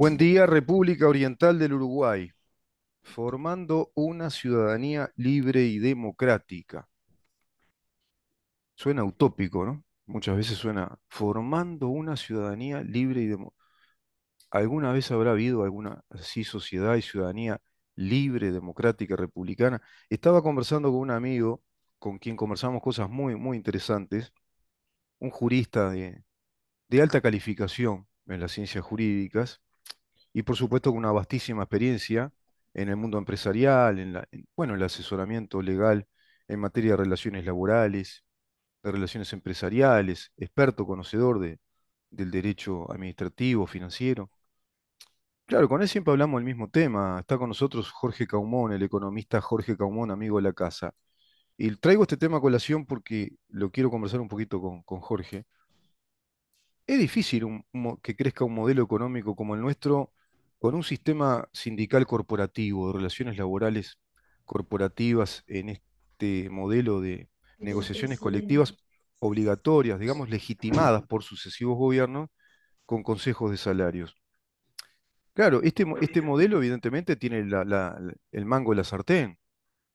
Buen día, República Oriental del Uruguay, formando una ciudadanía libre y democrática. Suena utópico, ¿no? Muchas veces suena formando una ciudadanía libre y democrática. ¿Alguna vez habrá habido alguna así sociedad y ciudadanía libre, democrática, republicana? Estaba conversando con un amigo con quien conversamos cosas muy, muy interesantes, un jurista de, de alta calificación en las ciencias jurídicas, y por supuesto con una vastísima experiencia en el mundo empresarial, en, el asesoramiento legal en materia de relaciones laborales, de relaciones empresariales, experto, conocedor de, del derecho administrativo, financiero. Claro, con él siempre hablamos el mismo tema. Está con nosotros Jorge Caumón, el economista Jorge Caumón, amigo de la casa. Y traigo este tema a colación porque lo quiero conversar un poquito con, Jorge. Es difícil que crezca un modelo económico como el nuestro con un sistema sindical corporativo, de relaciones laborales corporativas en este modelo de negociaciones colectivas obligatorias, digamos, legitimadas por sucesivos gobiernos con consejos de salarios. Claro, este, este modelo evidentemente tiene el mango de la sartén.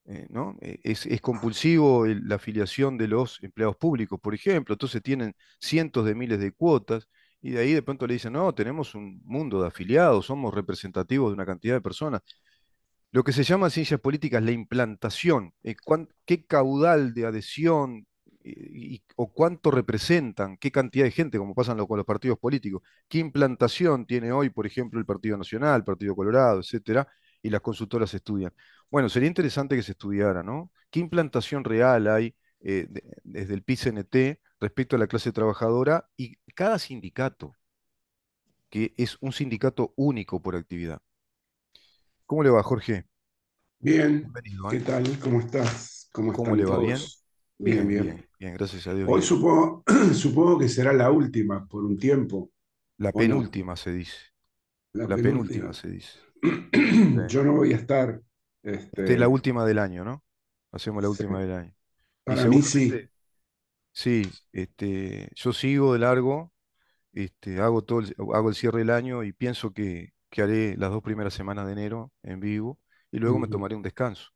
Eh, ¿no? Eh, es, compulsivo la afiliación de los empleados públicos, por ejemplo. Entonces tienen cientos de miles de cuotas y de ahí de pronto le dicen, no, tenemos un mundo de afiliados, somos representativos de una cantidad de personas. Lo que se llama ciencias políticas, la implantación, eh, qué caudal de adhesión eh, o cuánto representan, qué cantidad de gente, como pasan con los partidos políticos, qué implantación tiene hoy, por ejemplo, el Partido Nacional, el Partido Colorado, etcétera, y las consultoras estudian. Bueno, sería interesante que se estudiara, ¿no? ¿Qué implantación real hay eh, desde el PICNT respecto a la clase trabajadora y cada sindicato, que es un sindicato único por actividad. ¿Cómo le va, Jorge? Bien. ¿Qué ¿eh? tal? ¿Cómo estás? ¿Cómo, le va? ¿Bien? Bien, bien? gracias a Dios. Hoy supongo, que será la última por un tiempo. La penúltima se dice. La, penúltima. se dice. Yo no voy a estar. es la este, última del año, ¿no? Hacemos la última del año. Para mí sí. Sí, este, yo sigo de largo, este, hago todo el, hago el cierre del año y pienso que, haré las dos primeras semanas de enero en vivo y luego me tomaré un descanso.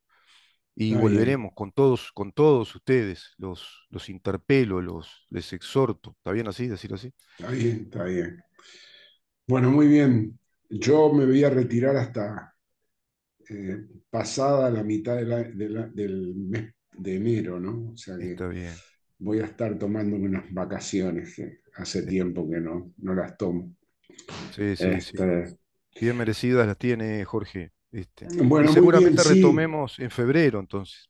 Y volveremos con todos, con todos ustedes, los, los interpelo, los, les exhorto. ¿Está bien así, decirlo así? Está bien, está bien. Bueno, muy bien. Yo me voy a retirar hasta eh, pasada la mitad del mes de enero, ¿no? O sea Está bien voy a estar tomando unas vacaciones, eh, hace tiempo que no, no las tomo. Sí, sí, sí. Bien este, merecidas las tiene Jorge. Este. Mm, bueno, seguramente retomemos en febrero entonces.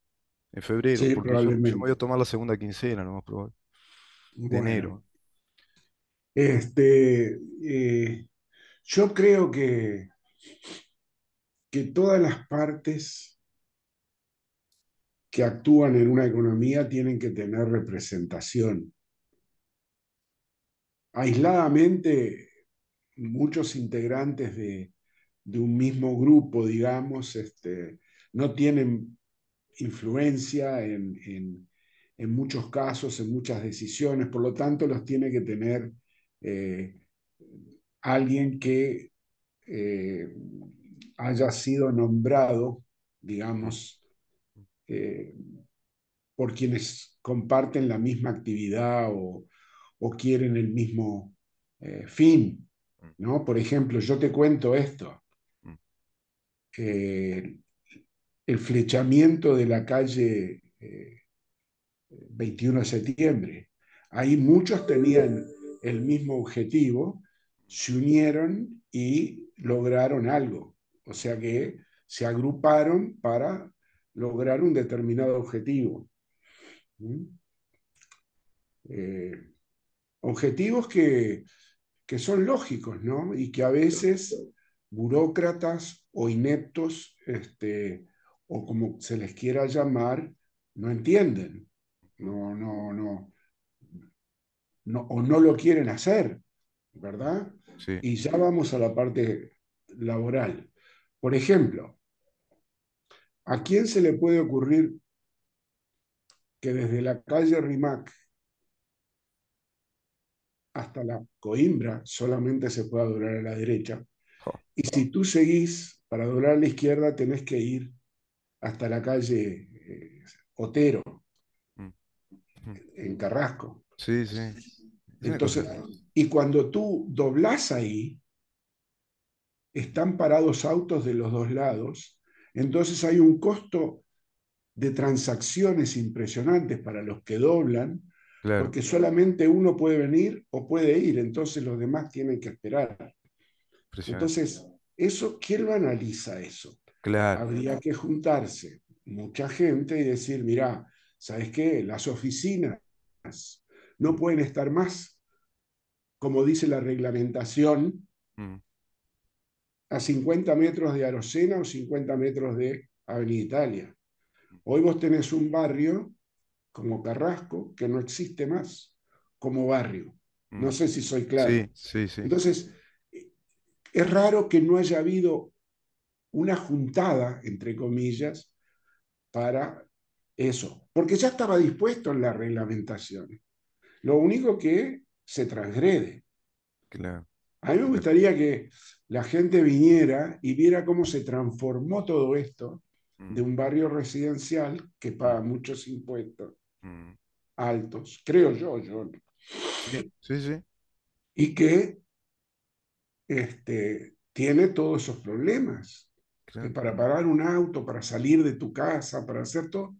En febrero, porque yo, voy a tomar la segunda quincena, no más probable. De enero. Este, eh, yo creo que, que todas las partes que actúan en una economía tienen que tener representación. Aisladamente, muchos integrantes de, un mismo grupo, digamos, este, no tienen influencia en, muchos casos, en muchas decisiones, por lo tanto los tiene que tener eh, alguien que eh, haya sido nombrado, digamos, eh, por quienes comparten la misma actividad o, quieren el mismo eh, fin. Mm. ¿no? Por ejemplo, yo te cuento esto. Mm. Eh, el flechamiento de la calle 21 de septiembre. Ahí muchos tenían el mismo objetivo, se unieron y lograron algo. O sea que se agruparon para lograr un determinado objetivo. Eh, objetivos que, son lógicos, ¿no? Y que a veces burócratas o ineptos, este, o como se les quiera llamar, no entienden, no, no, no, no o no lo quieren hacer, ¿verdad? Y ya vamos a la parte laboral. Por ejemplo, ¿A quién se le puede ocurrir que desde la calle Rimac hasta la Coimbra solamente se pueda doblar a la derecha? Y si tú seguís para doblar a la izquierda, tenés que ir hasta la calle eh, Otero, mm. Mm. en Carrasco. Sí, sí. Entonces, y cuando tú doblás ahí, están parados autos de los dos lados entonces hay un costo de transacciones impresionantes para los que doblan, porque solamente uno puede venir o puede ir, entonces los demás tienen que esperar. Entonces, eso, ¿quién lo analiza eso? Claro. Habría que juntarse mucha gente y decir, mira, ¿sabes qué? Las oficinas no pueden estar más, como dice la reglamentación, mm a 50 metros de Arocena o 50 metros de Avenida Italia. Hoy vos tenés un barrio como Carrasco que no existe más como barrio. No mm. sé si soy claro. Sí, sí, sí. Entonces, es raro que no haya habido una juntada, entre comillas, para eso, porque ya estaba dispuesto en la reglamentación. Lo único que se transgrede. Claro. A mí me gustaría que la gente viniera y viera cómo se transformó todo esto mm. de un barrio residencial que paga muchos impuestos mm. altos, creo yo, yo. Sí, sí. Y que este, tiene todos esos problemas. para parar un auto, para salir de tu casa, para hacer todo,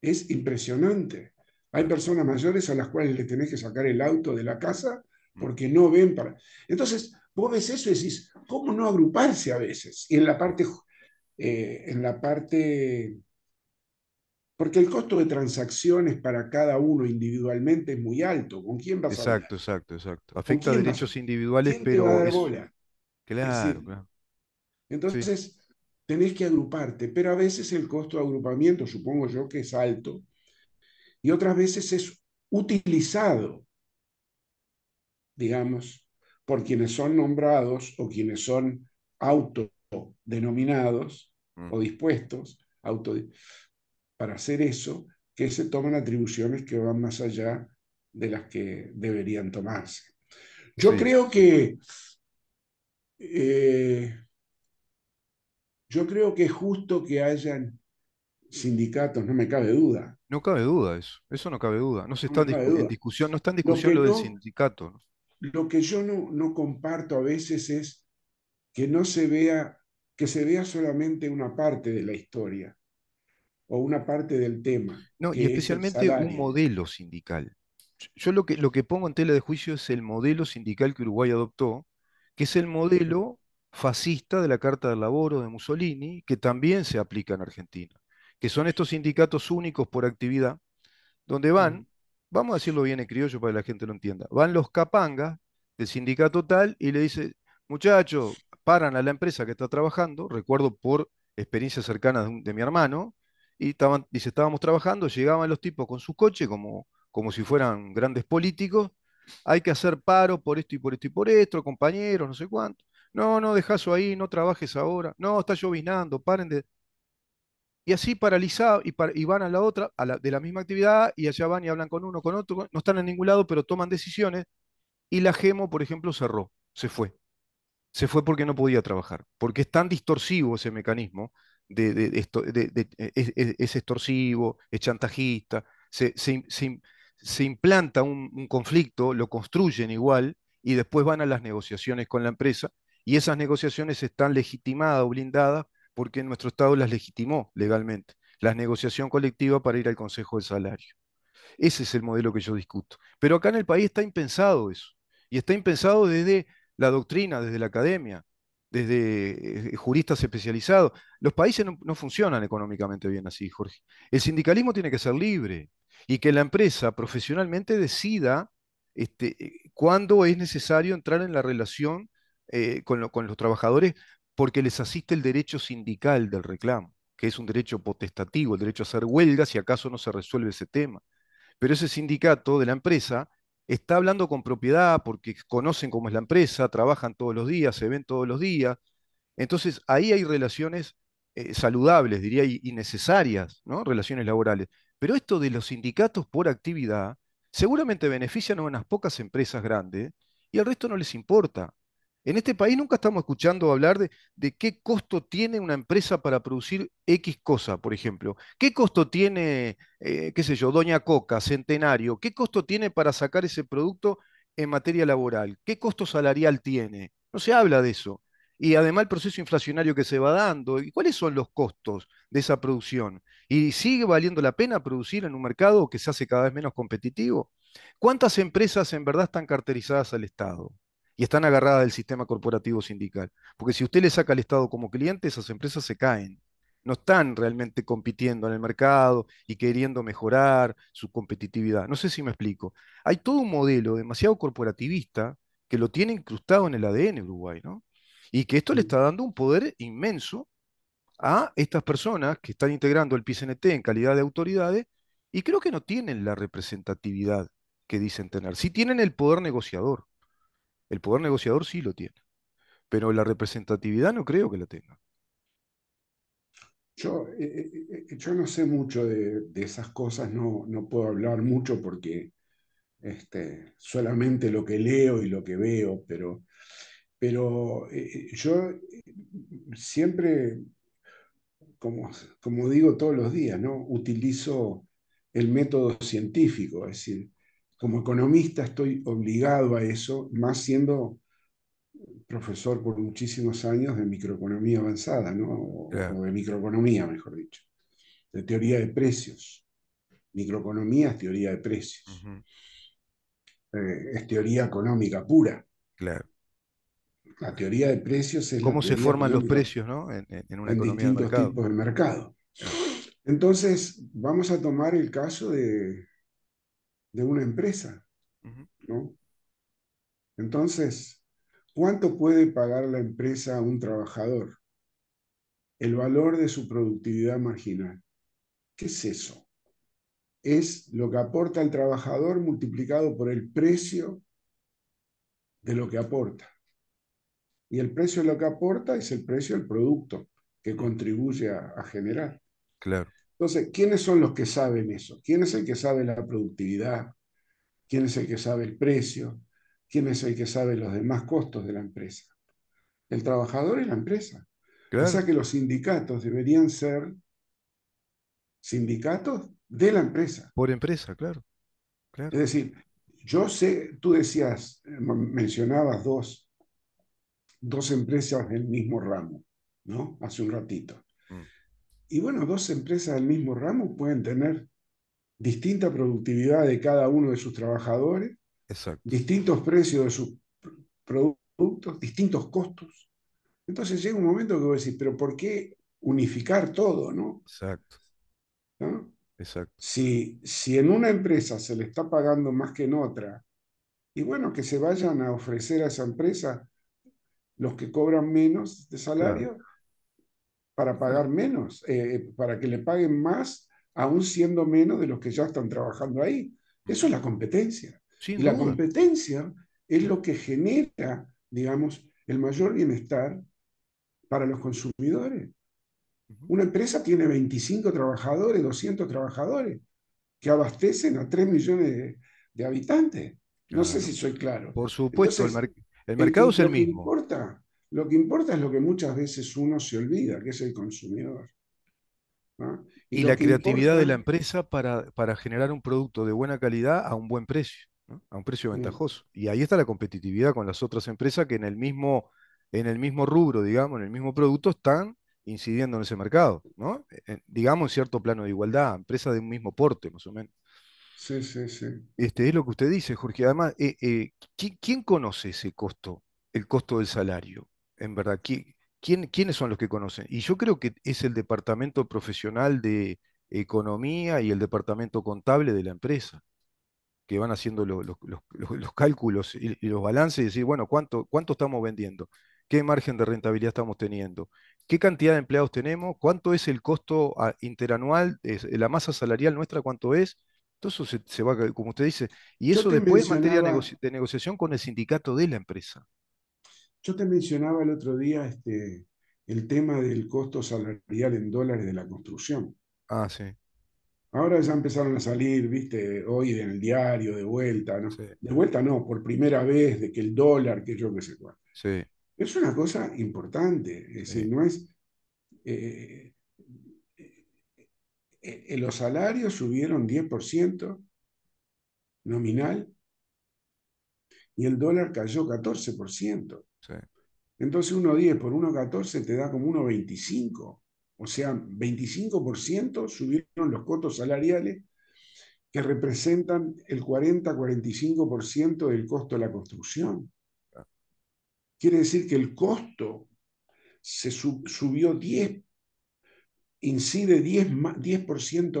es impresionante. Hay personas mayores a las cuales le tenés que sacar el auto de la casa mm. porque no ven para... Entonces, Vos ves eso y decís, ¿cómo no agruparse a veces? Y en la parte, eh, en la parte, porque el costo de transacciones para cada uno individualmente es muy alto. ¿Con quién vas a a Exacto, exacto, exacto. Afecta a derechos individuales, pero... Claro, Entonces, tenés que agruparte, pero a veces el costo de agrupamiento, supongo yo que es alto, y otras veces es utilizado, digamos, por quienes son nombrados o quienes son autodenominados o mm. dispuestos para hacer eso, que se toman atribuciones que van más allá de las que deberían tomarse. Yo creo que eh, yo creo que es justo que hayan sindicatos, no me cabe duda. No cabe duda eso, eso no cabe duda. No se está en discusión, no está en discusión lo, del sindicato. Lo que yo no, comparto a veces es que no se vea, que se vea solamente una parte de la historia o una parte del tema. No, y especialmente un modelo sindical. Yo lo que, lo que pongo en tela de juicio es el modelo sindical que Uruguay adoptó, que es el modelo fascista de la Carta del Laboro de Mussolini, que también se aplica en Argentina, que son estos sindicatos únicos por actividad, donde van mm vamos a decirlo bien en criollo para que la gente lo entienda, van los capangas del sindicato tal y le dice, muchachos, paran a la empresa que está trabajando, recuerdo por experiencias cercanas de, mi hermano, y estaban, dice, estábamos trabajando, llegaban los tipos con sus coches como, como si fueran grandes políticos, hay que hacer paro por esto y por esto y por esto, compañeros, no sé cuánto. No, no, dejazo ahí, no trabajes ahora. No, está llovinando, paren de y así paralizados y, van a la otra, de la misma actividad, y allá van y hablan con uno, con otro, no están en ningún lado, pero toman decisiones. Y la GEMO, por ejemplo, cerró, se fue. Se fue porque no podía trabajar, porque es tan distorsivo ese mecanismo, de, es, extorsivo, es chantajista, se, implanta un, un conflicto, lo construyen igual, y después van a las negociaciones con la empresa, y esas negociaciones están legitimadas, o blindadas porque nuestro Estado las legitimó legalmente, la negociación colectiva para ir al Consejo del Salario. Ese es el modelo que yo discuto. Pero acá en el país está impensado eso, y está impensado desde la doctrina, desde la academia, desde eh, juristas especializados. Los países no, funcionan económicamente bien así, Jorge. El sindicalismo tiene que ser libre y que la empresa profesionalmente decida este, eh, cuándo es necesario entrar en la relación eh, con, los trabajadores porque les asiste el derecho sindical del reclamo, que es un derecho potestativo, el derecho a hacer huelga si acaso no se resuelve ese tema. Pero ese sindicato de la empresa está hablando con propiedad porque conocen cómo es la empresa, trabajan todos los días, se ven todos los días. Entonces ahí hay relaciones eh, saludables, diría, y, necesarias, ¿no? Relaciones laborales. Pero esto de los sindicatos por actividad seguramente benefician a unas pocas empresas grandes y al resto no les importa. En este país nunca estamos escuchando hablar de, qué costo tiene una empresa para producir X cosa, por ejemplo. ¿Qué costo tiene, eh, qué sé yo, Doña Coca, Centenario? ¿Qué costo tiene para sacar ese producto en materia laboral? ¿Qué costo salarial tiene? No se habla de eso. Y además el proceso inflacionario que se va dando, ¿y cuáles son los costos de esa producción? ¿Y sigue valiendo la pena producir en un mercado que se hace cada vez menos competitivo? ¿Cuántas empresas en verdad están carterizadas al Estado? y están agarradas del sistema corporativo sindical. Porque si usted le saca al Estado como cliente, esas empresas se caen. No están realmente compitiendo en el mercado y queriendo mejorar su competitividad. No sé si me explico. Hay todo un modelo demasiado corporativista que lo tiene incrustado en el ADN Uruguay, ¿no? Y que esto le está dando un poder inmenso a estas personas que están integrando el PCNT en calidad de autoridades y creo que no tienen la representatividad que dicen tener. Sí tienen el poder negociador, el poder negociador sí lo tiene, pero la representatividad no creo que la tenga. Yo, eh, eh, eh, no sé mucho de, esas cosas, no, no, puedo hablar mucho porque este, solamente lo que leo y lo que veo, pero, pero yo siempre, como, como digo todos los días, ¿no? utilizo el método científico, es decir, como economista estoy obligado a eso, más siendo profesor por muchísimos años de microeconomía avanzada, ¿no? o, de microeconomía, mejor dicho, de teoría de precios. Microeconomía es teoría de precios. Eh, es teoría económica pura. Claro. La teoría de precios es... ¿Cómo se forman los precios ¿no? en, en, una economía distintos de mercado. tipos de mercado. Entonces, vamos a tomar el caso de, de una empresa, ¿no? Entonces, ¿cuánto puede pagar la empresa a un trabajador? El valor de su productividad marginal. ¿Qué es eso? Es lo que aporta el trabajador multiplicado por el precio de lo que aporta. Y el precio de lo que aporta es el precio del producto que contribuye a, a generar. Claro. Entonces, ¿quiénes son los que saben eso? ¿Quién es el que sabe la productividad? ¿Quién es el que sabe el precio? ¿Quién es el que sabe los demás costos de la empresa? El trabajador y la empresa. O sea que los sindicatos deberían ser sindicatos de la empresa. Por empresa, claro. claro. Es decir, yo sé, tú decías, mencionabas dos, dos empresas del mismo ramo, ¿no? Hace un ratito. Y bueno, dos empresas del mismo ramo pueden tener distinta productividad de cada uno de sus trabajadores, distintos precios de sus productos, distintos costos. Entonces llega un momento que a decir pero ¿por qué unificar todo, no? Exacto. Exacto. Si, si en una empresa se le está pagando más que en otra, y bueno, que se vayan a ofrecer a esa empresa los que cobran menos de salario para pagar menos, eh, eh, para que le paguen más, aún siendo menos de los que ya están trabajando ahí. Eso es la competencia. y la competencia es lo que genera, digamos, el mayor bienestar para los consumidores. Una empresa tiene 25 trabajadores, 200 trabajadores, que abastecen a 3 millones de, habitantes. No sé si soy claro. Por supuesto, el, mercado es el mismo. Lo que importa es lo que muchas veces uno se olvida, que es el consumidor. Y, la creatividad de la empresa para, generar un producto de buena calidad a un buen precio, a un precio mm. ventajoso. Y ahí está la competitividad con las otras empresas que en el mismo, en el mismo rubro, digamos, en el mismo producto, están incidiendo en ese mercado, ¿no? digamos, en cierto plano de igualdad, empresas de un mismo porte, más o menos. Sí, sí, sí. Este, es lo que usted dice, Jorge. Además, eh, eh, ¿quién conoce ese costo, el costo del salario? en verdad, ¿quién, ¿quiénes son los que conocen? Y yo creo que es el departamento profesional de economía y el departamento contable de la empresa, que van haciendo los, cálculos y, los balances y decir, bueno, ¿cuánto, ¿cuánto estamos vendiendo? ¿Qué margen de rentabilidad estamos teniendo? ¿Qué cantidad de empleados tenemos? ¿Cuánto es el costo ah, interanual? ¿La masa salarial nuestra cuánto es? Todo eso se, va, como usted dice, y eso después es materia de negociación con el sindicato de la empresa. Yo te mencionaba el otro día este, el tema del costo salarial en dólares de la construcción. Ah, sí. Ahora ya empezaron a salir, viste, hoy en el diario, de vuelta, ¿no? sé. De vuelta no, por primera vez, de que el dólar, que yo qué sé cuál. Sí. Es una cosa importante, es no es... Eh, eh, eh, los salarios subieron 10% nominal y el dólar cayó 14%. Entonces 1.10 por 1.14 te da como 1.25. O sea, 25% subieron los costos salariales que representan el 40-45% del costo de la construcción. Quiere decir que el costo se subió 10, incide 10, más,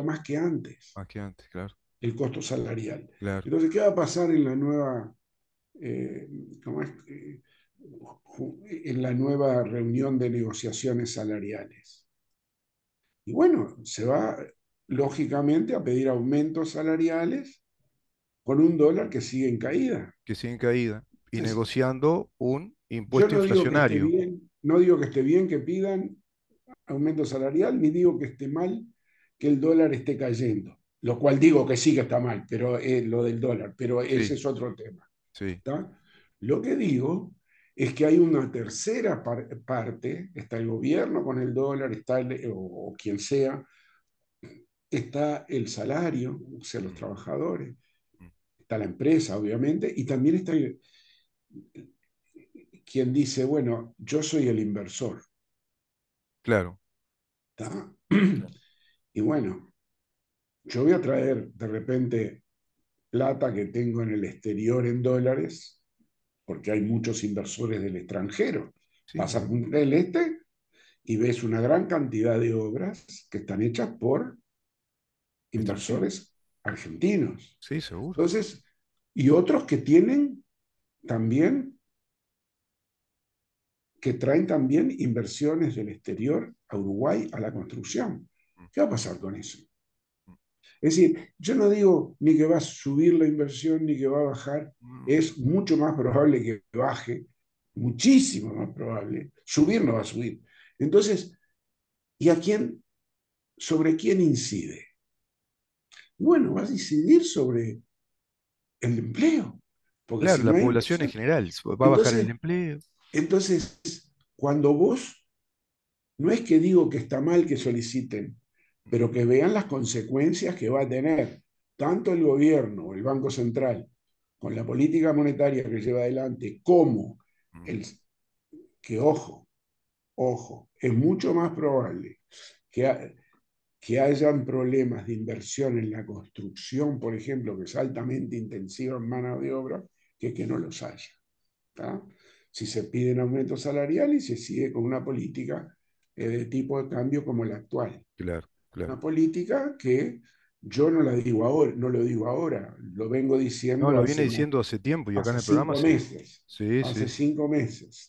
más que antes. Más que antes, claro. El costo salarial. Entonces, ¿qué va a pasar en la nueva... Eh, ¿cómo es? Eh, en la nueva reunión de negociaciones salariales. Y bueno, se va lógicamente a pedir aumentos salariales con un dólar que sigue en caída. Que sigue en caída. Y negociando un impuesto inflacionario. no digo que esté bien que pidan aumento salarial, ni digo que esté mal que el dólar esté cayendo. Lo cual digo que sí que está mal, pero es lo del dólar, pero ese es otro tema. Sí. Lo que digo es que hay una tercera parte, está el gobierno con el dólar, está o, quien sea, está el salario, o sea, los mm. trabajadores, mm. está la empresa, obviamente, y también está quien dice, bueno, yo soy el inversor. Claro. Y bueno, yo voy a traer de repente plata que tengo en el exterior en dólares porque hay muchos inversores del extranjero. Pasas Vas del Este y ves una gran cantidad de obras que están hechas por inversores argentinos. Sí, seguro. Entonces, y otros que tienen también, que traen también inversiones del exterior a Uruguay a la construcción. ¿Qué va a pasar con eso? Es decir, yo no digo ni que va a subir la inversión ni que va a bajar, mm. es mucho más probable que baje, muchísimo más probable. Subir no va a subir. Entonces, ¿y a quién? ¿Sobre quién incide? Bueno, va a incidir sobre el empleo. claro, la población en general, va a bajar el empleo. Entonces, cuando vos, no es que digo que está mal que soliciten, pero que vean las consecuencias que va a tener tanto el gobierno, o el Banco Central, con la política monetaria que lleva adelante, como mm. el que, ojo, ojo, es mucho más probable que, que hayan problemas de inversión en la construcción, por ejemplo, que es altamente intensiva en mano de obra, que que no los haya. Si se piden aumentos salariales y se sigue con una política eh, de tipo de cambio como la actual. Claro. Una política que yo no la digo ahora, no lo digo ahora, lo vengo diciendo. No, lo viene diciendo hace tiempo y acá en el programa. Hace cinco meses. Sí, hace cinco meses.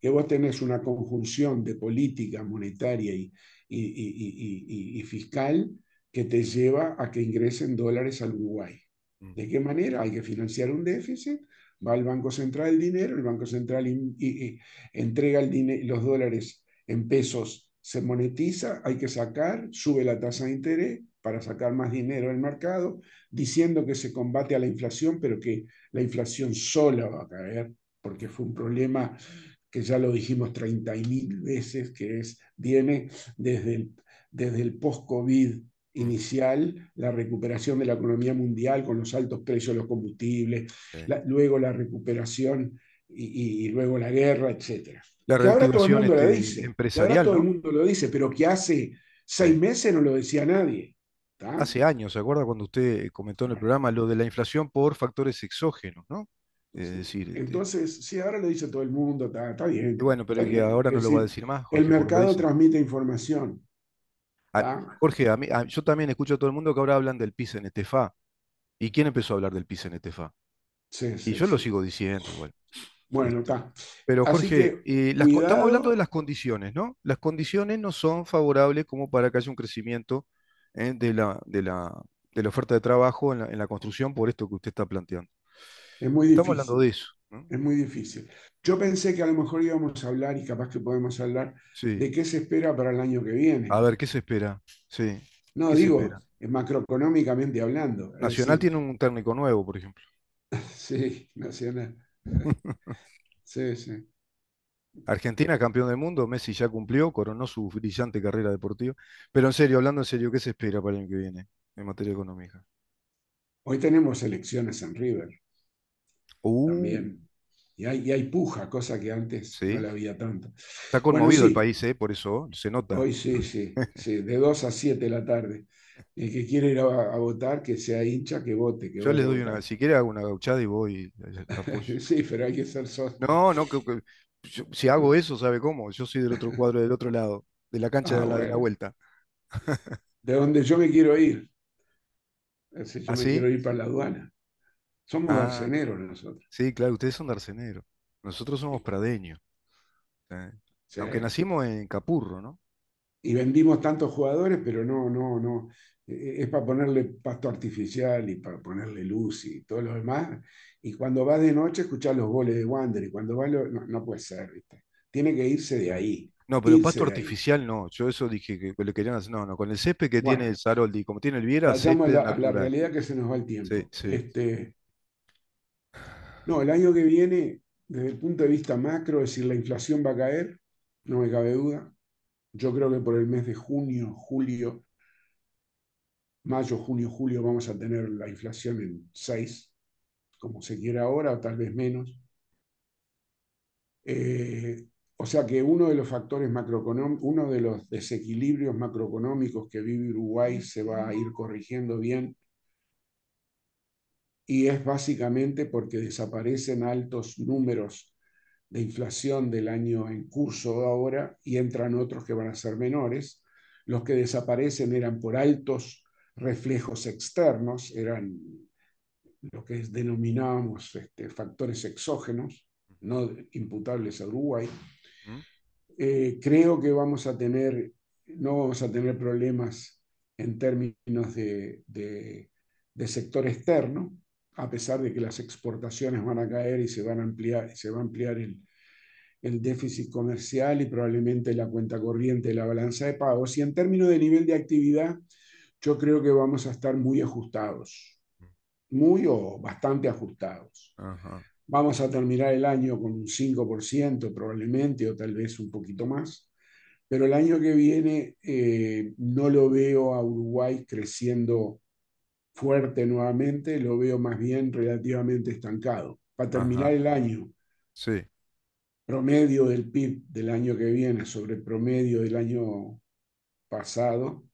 que vos tenés una conjunción de política monetaria y, fiscal que te lleva a que ingresen dólares al Uruguay. Mm. ¿De qué manera? Hay que financiar un déficit, va al Banco Central el dinero, el Banco Central entrega el los dólares en pesos se monetiza, hay que sacar, sube la tasa de interés para sacar más dinero del mercado, diciendo que se combate a la inflación, pero que la inflación sola va a caer, porque fue un problema que ya lo dijimos 30.000 veces, que es, viene desde el, desde el post-COVID inicial, la recuperación de la economía mundial con los altos precios de los combustibles, luego la recuperación y, y luego la guerra, etcétera la reactivación este, empresarial. todo el mundo lo dice, pero que hace seis meses no lo decía nadie. Hace años, ¿se acuerda cuando usted comentó en el programa lo de la inflación por factores exógenos, ¿no? Es decir, este entonces, sí, ahora lo dice todo el mundo, está, bien. Bueno, pero que ahora no lo va a decir más. el mercado transmite información. Ah, Jorge, yo también escucho a todo el mundo que ahora hablan del PIS en ETFA. ¿Y quién empezó a hablar del PIS en ETFA? Sí, y yo lo sigo diciendo, bueno. Bueno, está. Pero Jorge, eh, estamos hablando de las condiciones, ¿no? Las condiciones no son favorables como para que haya un crecimiento ¿eh? de, la, oferta de trabajo en la, construcción por esto que usted está planteando. Es muy difícil. Estamos hablando de eso. Es muy difícil. Yo pensé que a lo mejor íbamos a hablar y capaz que podemos hablar de qué se espera para el año que viene. A ver, ¿qué se espera? Sí. No, digo, es eh, macroeconómicamente hablando. Nacional tiene un técnico nuevo, por ejemplo. sí, Nacional. Sí, sí. Argentina, campeón del mundo, Messi ya cumplió, coronó su brillante carrera deportiva. Pero en serio, hablando en serio, ¿qué se espera para el año que viene en materia económica? Hoy tenemos elecciones en River. Uh. También. Y hay, puja, cosa que antes no la había tanto. Está conmovido el país, ¿eh? por eso se nota. Hoy sí, sí, sí, de 2 a 7 de la tarde el que quiere ir a, votar, que sea hincha, que vote. Yo les doy una, si quiere hago una gauchada y voy. Eh, sí, pero hay que ser socio. No, no, que, si hago eso, ¿sabe cómo? Yo soy del otro cuadro, del otro lado, de la cancha ah, de, la, de, la, vuelta. de donde yo me quiero ir. yo ¿Ah, me quiero ir para la aduana. Somos ah. nosotros. Sí, claro, ustedes son arceneros. Nosotros somos pradeños. Aunque nacimos en Capurro, ¿no? y vendimos tantos jugadores, pero no, no, no. E, e, es para ponerle pasto artificial y para ponerle luz y todo lo demás. Y cuando va de noche, Escuchar los goles de Wander. Y cuando va no, puede ser, ¿viste? Tiene que irse de ahí. No, pero pasto artificial no. Yo eso dije que lo querían hacer. No, no, con el césped que tiene Saroldi, como tiene el Viera. la, la, realidad que se nos va el tiempo. Este, no, el año que viene, desde el punto de vista macro, es decir, la inflación va a caer, no me cabe duda yo creo que por el mes de junio, julio, mayo, junio, julio vamos a tener la inflación en 6, como se quiera ahora, o tal vez menos. Eh, o sea que uno de los factores macroeconómicos, uno de los desequilibrios macroeconómicos que vive Uruguay se va a ir corrigiendo bien. Y es básicamente porque desaparecen altos números de inflación del año en curso ahora y entran otros que van a ser menores. Los que desaparecen eran por altos reflejos externos, eran lo que denominábamos este, factores exógenos, no imputables a Uruguay. Eh, creo que vamos a tener, no vamos a tener problemas en términos de sector externo, a pesar de que las exportaciones van a caer y se van a ampliar, se va a ampliar el, déficit comercial y probablemente la cuenta corriente, la balanza de pagos. Y en términos de nivel de actividad, yo creo que vamos a estar muy ajustados, muy o bastante ajustados. Vamos a terminar el año con un 5% probablemente o tal vez un poquito más, pero el año que viene eh, no lo veo a Uruguay creciendo fuerte nuevamente, lo veo más bien relativamente estancado. Para terminar el año, promedio del PIB del año que viene sobre promedio del año pasado,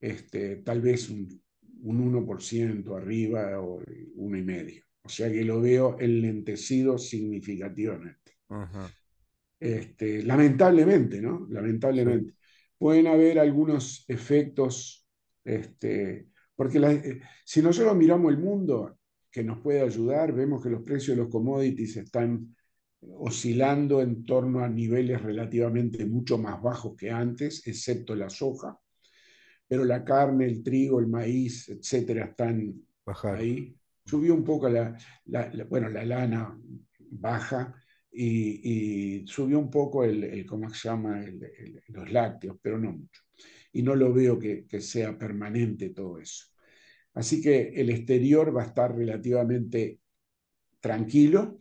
este, tal vez un, 1% arriba o uno y medio. O sea que lo veo enlentecido significativamente. Este, lamentablemente, ¿no? Lamentablemente. Pueden haber algunos efectos este, porque eh, si nosotros miramos el mundo que nos puede ayudar, vemos que los precios de los commodities están oscilando en torno a niveles relativamente mucho más bajos que antes, excepto la soja, pero la carne, el trigo, el maíz, etcétera, están bajando. ahí. Subió un poco bueno, la lana baja, y, subió un poco el, ¿cómo se llama?, los lácteos, pero no mucho. Y no lo veo que, sea permanente todo eso. Así que el exterior va a estar relativamente tranquilo,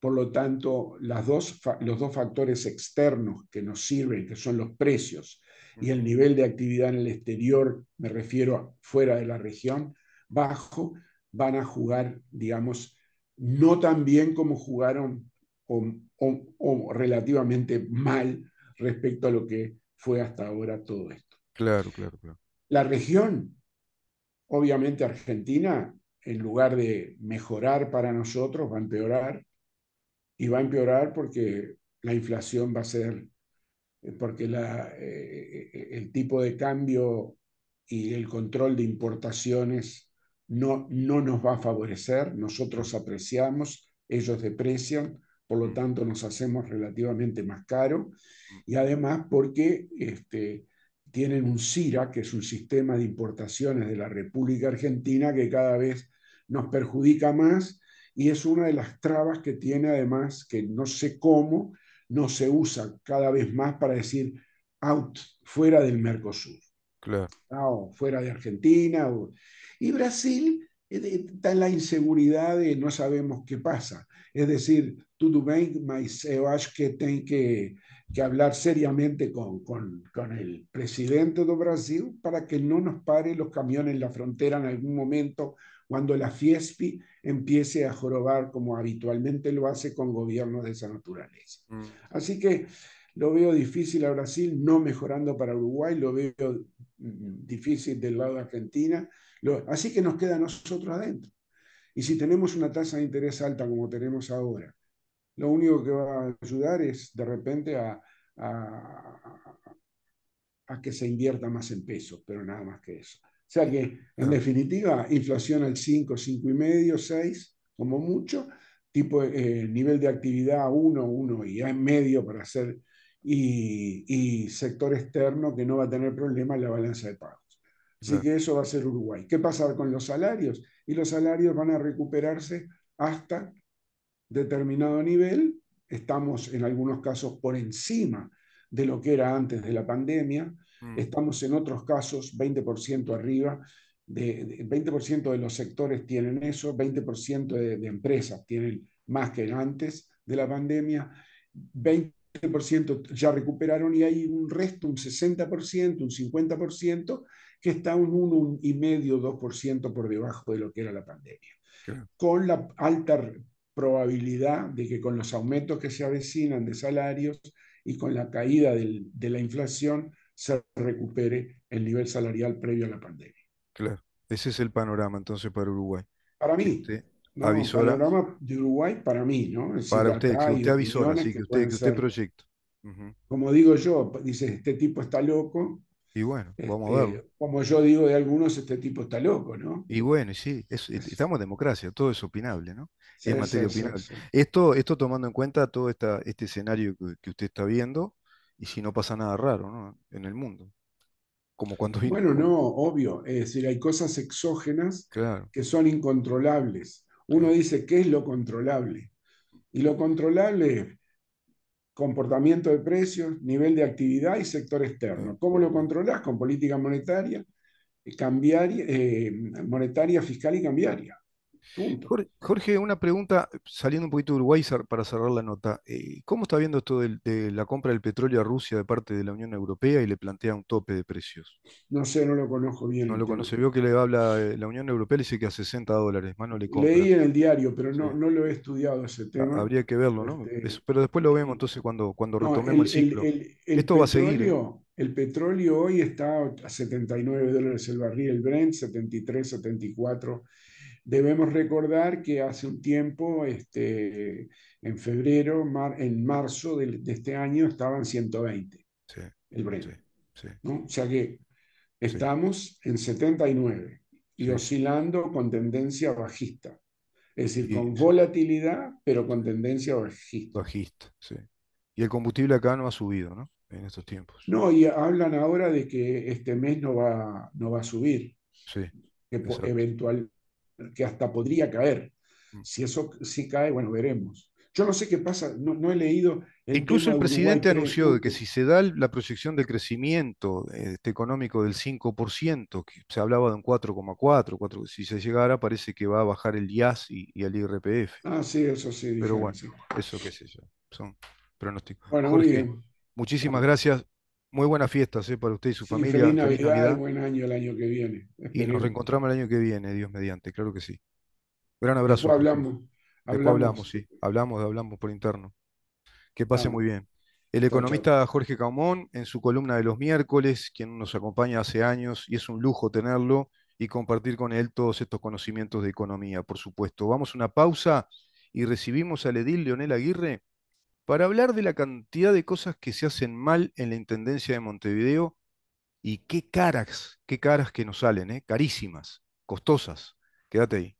por lo tanto, las dos, los dos factores externos que nos sirven, que son los precios y el nivel de actividad en el exterior, me refiero fuera de la región, bajo, van a jugar, digamos, no tan bien como jugaron o, relativamente mal respecto a lo que fue hasta ahora todo esto. Claro, claro, claro. La región, obviamente Argentina, en lugar de mejorar para nosotros, va a empeorar. Y va a empeorar porque la inflación va a ser, eh, porque la, eh, eh, el tipo de cambio y el control de importaciones no, no nos va a favorecer. Nosotros apreciamos, ellos deprecian por lo mm. tanto nos hacemos relativamente más caro, mm. y además porque este, tienen un CIRA, que es un sistema de importaciones de la República Argentina que cada vez nos perjudica más y es una de las trabas que tiene además que no sé cómo no se usa cada vez más para decir out, fuera del Mercosur, claro. Ah, o fuera de Argentina. O... Y Brasil está en la inseguridad de no sabemos qué pasa. Es decir, tú bem, mas que tengo que, que hablar seriamente con, con, con, el presidente de Brasil para que no nos pare los camiones en la frontera en algún momento cuando la Fiespi empiece a jorobar como habitualmente lo hace con gobiernos de esa naturaleza. Mm. Así que lo veo difícil a Brasil, no mejorando para Uruguay, lo veo mm, mm, difícil del lado de Argentina así que nos queda a nosotros adentro. Y si tenemos una tasa de interés alta como tenemos ahora, lo único que va a ayudar es de repente a, que se invierta más en pesos, pero nada más que eso. O sea que, en ah. definitiva, inflación al 5, 5,5, 6, como mucho, tipo eh, nivel de actividad 1, 1 y medio para hacer, y, sector externo que no va a tener problema la balanza de pago. Así que eso va a ser Uruguay. ¿Qué pasa con los salarios? Y los salarios van a recuperarse hasta determinado nivel. Estamos en algunos casos por encima de lo que era antes de la pandemia. Mm. Estamos en otros casos 20% arriba. De, 20% de los sectores tienen eso, 20% de, de empresas tienen más que antes de la pandemia, 20 20% ya recuperaron y hay un resto, un 60%, un 50%, que está un 1,5, 2% por debajo de lo que era la pandemia. Con la alta probabilidad de que con los aumentos que se avecinan de salarios y con la caída de la inflación se recupere el nivel salarial previo a la pandemia. Claro, ese es el panorama entonces para Uruguay. Para mí. Este, el avisora. panorama de Uruguay para mí, ¿no? para usted, que usted avisora, así que usted, que proyecta. Como digo yo, dice este tipo está loco. Y bueno, este, vamos a ver. Como yo digo de algunos, este tipo está loco, ¿no? Y bueno, sí, estamos en democracia, todo es opinable, ¿no? materia opinable. Esto, esto tomando en cuenta todo esta, este escenario que, usted está viendo y si no pasa nada raro, ¿no? En el mundo. Como cuando... Bueno, no, obvio. Es decir, hay cosas exógenas que son incontrolables. Uno dice, ¿qué es lo controlable? Y lo controlable es comportamiento de precios, nivel de actividad y sector externo. ¿Cómo lo controlas Con política monetaria, eh, cambiaria, eh, monetaria, fiscal y cambiaria. Jorge, una pregunta, saliendo un poquito de Uruguay para cerrar la nota. Eh, ¿Cómo está viendo esto de, la compra del petróleo a Rusia de parte de la Unión Europea y le plantea un tope de precios? No sé, no lo conozco bien. No lo conoce, vio que le habla, eh, la Unión Europea le dice que a 60 dólares, le compra. Leí en el diario, pero no, no lo he estudiado ese tema. Habría que verlo, ¿no? Este, pero después lo vemos eh, entonces cuando, cuando retomemos el, ciclo. esto va a seguir. El petróleo hoy está a 79 dólares el barril, el Brent 73, 74. Debemos recordar que hace un tiempo, este, en febrero, en marzo de, este año, estaban 120 sí, el Brent. O sea que estamos en 79 y oscilando con tendencia bajista. Es decir, con volatilidad, pero con tendencia bajista. Bajista, sí. Y el combustible acá no ha subido, ¿no? En estos tiempos. No, y hablan ahora de que este mes no va, no va a subir. Sí. Que eventual, que hasta podría caer. Mm. Si eso sí cae, bueno, veremos. Yo no sé qué pasa, no, he leído. Incluso el presidente anunció de que si se da la proyección del crecimiento este, económico del 5%, que se hablaba de un 4,4, si se llegara parece que va a bajar el IAS y, el IRPF. Ah, sí, eso sí. Pero bueno, eso qué sé yo, son pronósticos. Bueno, muy bien. Muchísimas gracias muy buenas fiestas para usted y su familia. Feliz Navidad, y buen año el año que viene. Y nos reencontramos el año que viene, Dios mediante, claro que sí. Gran abrazo. hablamos. hablamos, sí. Hablamos, hablamos por interno. Que pase muy bien. El economista Jorge Caumón, en su columna de los miércoles, quien nos acompaña hace años, y es un lujo tenerlo y compartir con él todos estos conocimientos de economía, por supuesto. Vamos a una pausa y recibimos al edil Leonel Aguirre para hablar de la cantidad de cosas que se hacen mal en la Intendencia de Montevideo y qué caras, qué caras que nos salen, ¿eh? carísimas, costosas. Quédate ahí.